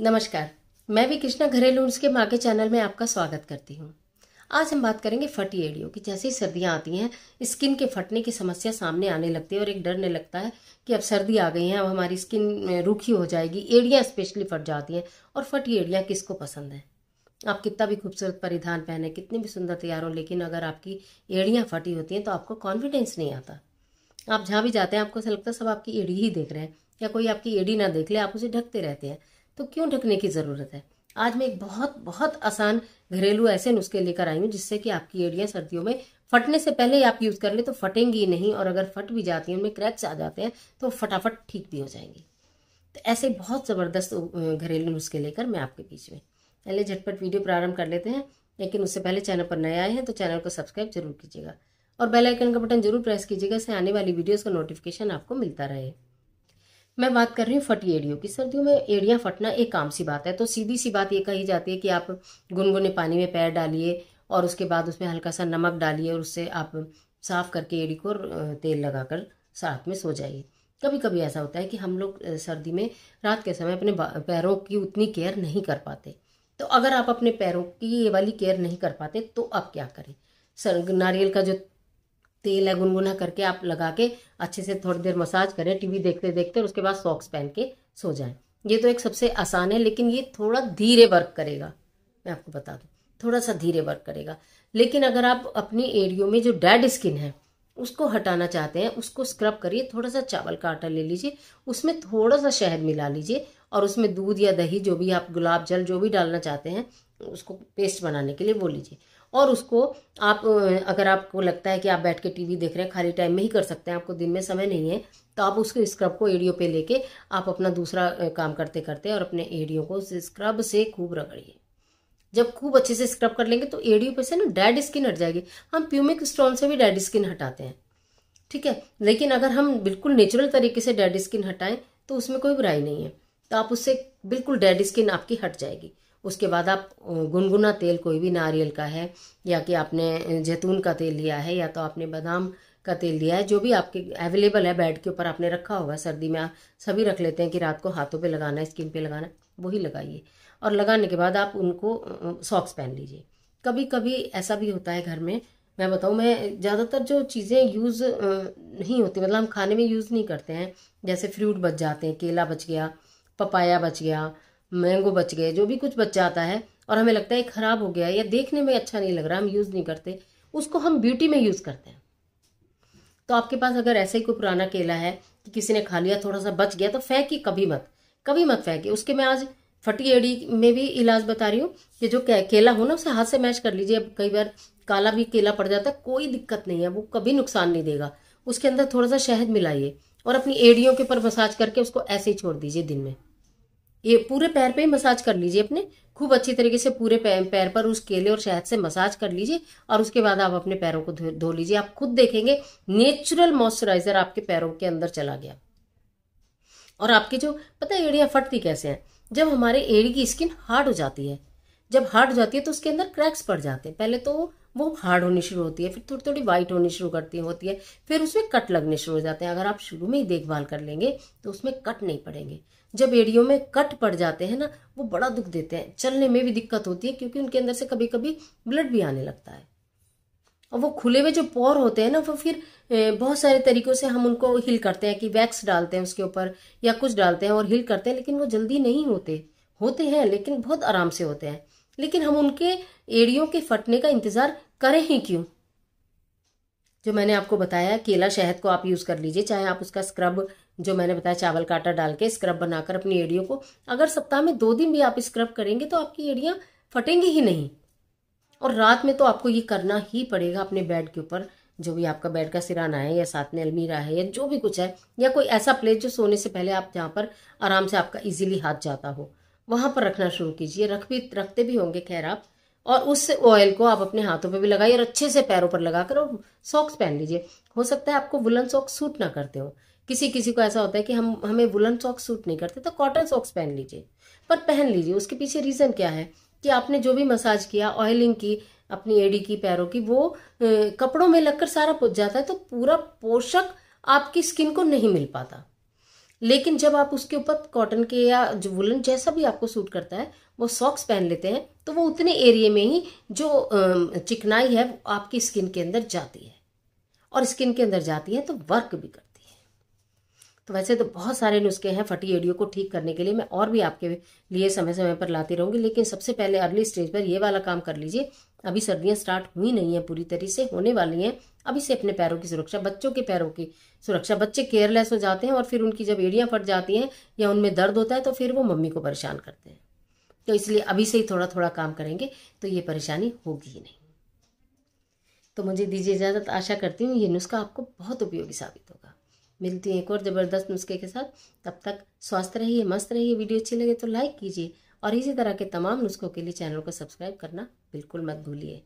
नमस्कार मैं भी कृष्णा घरेलू के माके चैनल में आपका स्वागत करती हूँ आज हम बात करेंगे फटी एड़ियों की जैसे ही सर्दियाँ आती हैं स्किन के फटने की समस्या सामने आने लगती है और एक डरने लगता है कि अब सर्दी आ गई है अब हमारी स्किन रूखी हो जाएगी एड़ियाँ स्पेशली फट जाती हैं और फटी एड़ियाँ किसको पसंद है आप कितना भी खूबसूरत परिधान पहने कितने भी सुंदर तैयार हो लेकिन अगर आपकी एड़ियाँ फटी होती हैं तो आपको कॉन्फिडेंस नहीं आता आप जहाँ भी जाते हैं आपको ऐसा लगता है सब आपकी एड़ी ही देख रहे हैं या कोई आपकी एड़ी ना देख ले आप उसे ढकते रहते हैं तो क्यों ढकने की ज़रूरत है आज मैं एक बहुत बहुत आसान घरेलू ऐसे नुस्खे लेकर आई हूँ जिससे कि आपकी एड़ियाँ सर्दियों में फटने से पहले ही आप यूज़ कर ले तो फटेंगी नहीं और अगर फट भी जाती हैं उनमें क्रैक्स आ जाते हैं तो फटाफट ठीक भी हो जाएंगी तो ऐसे बहुत ज़बरदस्त घरेलू नुस्खे लेकर मैं आपके बीच में पहले झटपट वीडियो प्रारंभ कर लेते हैं लेकिन उससे पहले चैनल पर नए आए हैं तो चैनल को सब्सक्राइब जरूर कीजिएगा और बेल आइकन का बटन जरूर प्रेस कीजिएगा इससे आने वाली वीडियोस का नोटिफिकेशन आपको मिलता रहे मैं बात कर रही हूँ फटी एड़ियों की सर्दियों में एड़ियाँ फटना एक आम सी बात है तो सीधी सी बात ये कही जाती है कि आप गुनगुने पानी में पैर डालिए और उसके बाद उसमें हल्का सा नमक डालिए और उससे आप साफ़ करके एड़ी को तेल लगा कर साथ में सो जाइए कभी कभी ऐसा होता है कि हम लोग सर्दी में रात के समय अपने पैरों की उतनी केयर नहीं कर पाते तो अगर आप अपने पैरों की ये वाली केयर नहीं कर पाते तो आप क्या करें सर नारियल का जो तेल है गुनगुना करके आप लगा के अच्छे से थोड़ी देर मसाज करें टीवी देखते देखते और उसके बाद सॉक्स पहन के सो जाएं ये तो एक सबसे आसान है लेकिन ये थोड़ा धीरे वर्क करेगा मैं आपको बता दूँ थोड़ा सा धीरे वर्क करेगा लेकिन अगर आप अपनी एरियो में जो डेड स्किन है उसको हटाना चाहते हैं उसको स्क्रब करिए थोड़ा सा चावल का आटा ले लीजिए उसमें थोड़ा सा शहद मिला लीजिए और उसमें दूध या दही जो भी आप गुलाब जल जो भी डालना चाहते हैं तो उसको पेस्ट बनाने के लिए बोल लीजिए और उसको आप अगर आपको लगता है कि आप बैठ के टीवी देख रहे हैं खाली टाइम में ही कर सकते हैं आपको दिन में समय नहीं है तो आप उसके स्क्रब को एडियो पे लेके आप अपना दूसरा काम करते करते और अपने एडियो को उस स्क्रब से खूब रगड़िए जब खूब अच्छे से स्क्रब कर लेंगे तो एडियो पे से ना डेड स्किन हट जाएगी हम प्यूमिक स्टोन से भी डेड स्किन हटाते हैं ठीक है लेकिन अगर हम बिल्कुल नेचुरल तरीके से डेड स्किन हटाएं तो उसमें कोई बुराई नहीं है तो आप उससे बिल्कुल डेड स्किन आपकी हट जाएगी उसके बाद आप गुनगुना तेल कोई भी नारियल का है या कि आपने जैतून का तेल लिया है या तो आपने बादाम का तेल लिया है जो भी आपके अवेलेबल है बेड के ऊपर आपने रखा होगा सर्दी में आप सभी रख लेते हैं कि रात को हाथों पे लगाना है स्किन पे लगाना है वही लगाइए और लगाने के बाद आप उनको सॉक्स पहन लीजिए कभी कभी ऐसा भी होता है घर में मैं बताऊँ मैं ज़्यादातर जो चीज़ें यूज़ नहीं होती मतलब हम खाने में यूज़ नहीं करते हैं जैसे फ्रूट बच जाते हैं केला बच गया पपाया बच गया मैंगो बच गए जो भी कुछ बच जाता है और हमें लगता है ख़राब हो गया या देखने में अच्छा नहीं लग रहा हम यूज़ नहीं करते उसको हम ब्यूटी में यूज़ करते हैं तो आपके पास अगर ऐसे ही कोई पुराना केला है कि किसी ने खा लिया थोड़ा सा बच गया तो फेंकी कभी मत कभी मत फेंकी उसके मैं आज फटी एड़ी में भी इलाज बता रही हूँ कि जो केला हो ना उसे हाथ से मैश कर लीजिए अब कई बार काला भी केला पड़ जाता है कोई दिक्कत नहीं है वो कभी नुकसान नहीं देगा उसके अंदर थोड़ा सा शहद मिलाइए और अपनी एड़ियों के ऊपर मसाज करके उसको ऐसे ही छोड़ दीजिए दिन में ये पूरे पैर पे ही मसाज कर लीजिए अपने खूब अच्छी तरीके से पूरे पैर पर उस केले और शहद से मसाज कर लीजिए और उसके बाद आप अपने पैरों को धो लीजिए आप खुद देखेंगे नेचुरल मॉइस्चराइजर आपके पैरों के अंदर चला गया और आपकी जो पता है एड़ियाँ फटती कैसे हैं जब हमारे एड़ी की स्किन हार्ड हो जाती है जब हार्ड हो जाती है तो उसके अंदर क्रैक्स पड़ जाते हैं पहले तो वो हार्ड होनी शुरू होती है फिर थोड़ी थोड़ी वाइट होनी शुरू करती होती है फिर उसमें कट लगने शुरू हो जाते हैं अगर आप शुरू में ही देखभाल कर लेंगे तो उसमें कट नहीं पड़ेंगे जब एड़ियों में कट पड़ जाते हैं ना वो बड़ा दुख देते हैं चलने में भी दिक्कत होती है क्योंकि उनके अंदर से कभी कभी ब्लड भी आने लगता है और वो खुले हुए जो पोर होते हैं ना वो फिर बहुत सारे तरीकों से हम उनको हिल करते हैं कि वैक्स डालते हैं उसके ऊपर या कुछ डालते हैं और हिल करते हैं लेकिन वो जल्दी नहीं होते होते हैं लेकिन बहुत आराम से होते हैं लेकिन हम उनके एड़ियों के फटने का इंतज़ार करें ही क्यों जो मैंने आपको बताया केला शहद को आप यूज़ कर लीजिए चाहे आप उसका स्क्रब जो मैंने बताया चावल काटा डाल के स्क्रब बनाकर अपनी एड़ियों को अगर सप्ताह में दो दिन भी आप स्क्रब करेंगे तो आपकी एड़ियाँ फटेंगी ही नहीं और रात में तो आपको ये करना ही पड़ेगा अपने बेड के ऊपर जो भी आपका बेड का सिराना है या साथ में अलमीरा है या जो भी कुछ है या कोई ऐसा प्लेस जो सोने से पहले आप जहाँ पर आराम से आपका इजीली हाथ जाता हो वहाँ पर रखना शुरू कीजिए रख भी रखते भी होंगे खैर आप और उस ऑयल को आप अपने हाथों पे भी लगाइए और अच्छे से पैरों पर लगा कर और सॉक्स पहन लीजिए हो सकता है आपको वुलन सॉक्स सूट ना करते हो किसी किसी को ऐसा होता है कि हम हमें वुलन सॉक्स सूट नहीं करते तो कॉटन सॉक्स पहन लीजिए पर पहन लीजिए उसके पीछे रीज़न क्या है कि आपने जो भी मसाज किया ऑयलिंग की अपनी एडी की पैरों की वो कपड़ों में लगकर सारा पुज जाता है तो पूरा पोषक आपकी स्किन को नहीं मिल पाता लेकिन जब आप उसके ऊपर कॉटन के या जो वुलन जैसा भी आपको सूट करता है वो सॉक्स पहन लेते हैं तो वो उतने एरिए में ही जो चिकनाई है आपकी स्किन के अंदर जाती है और स्किन के अंदर जाती है तो वर्क भी करती है तो वैसे तो बहुत सारे नुस्खे हैं फटी एडियो को ठीक करने के लिए मैं और भी आपके लिए समय समय पर लाती रहूँगी लेकिन सबसे पहले अर्ली स्टेज पर ये वाला काम कर लीजिए अभी सर्दियां स्टार्ट हुई नहीं है पूरी तरह से होने वाली हैं अभी से अपने पैरों की सुरक्षा बच्चों के पैरों की सुरक्षा बच्चे केयरलेस हो जाते हैं और फिर उनकी जब एड़ियाँ फट जाती हैं या उनमें दर्द होता है तो फिर वो मम्मी को परेशान करते हैं तो इसलिए अभी से ही थोड़ा थोड़ा काम करेंगे तो ये परेशानी होगी ही नहीं तो मुझे दीजिए इजाज़त आशा करती हूँ ये नुस्खा आपको बहुत उपयोगी साबित होगा मिलती है एक और ज़बरदस्त नुस्खे के साथ तब तक स्वस्थ रहिए मस्त रहिए वीडियो अच्छी लगे तो लाइक कीजिए और इसी तरह के तमाम नुस्खों के लिए चैनल को सब्सक्राइब करना बिल्कुल मत भूलिए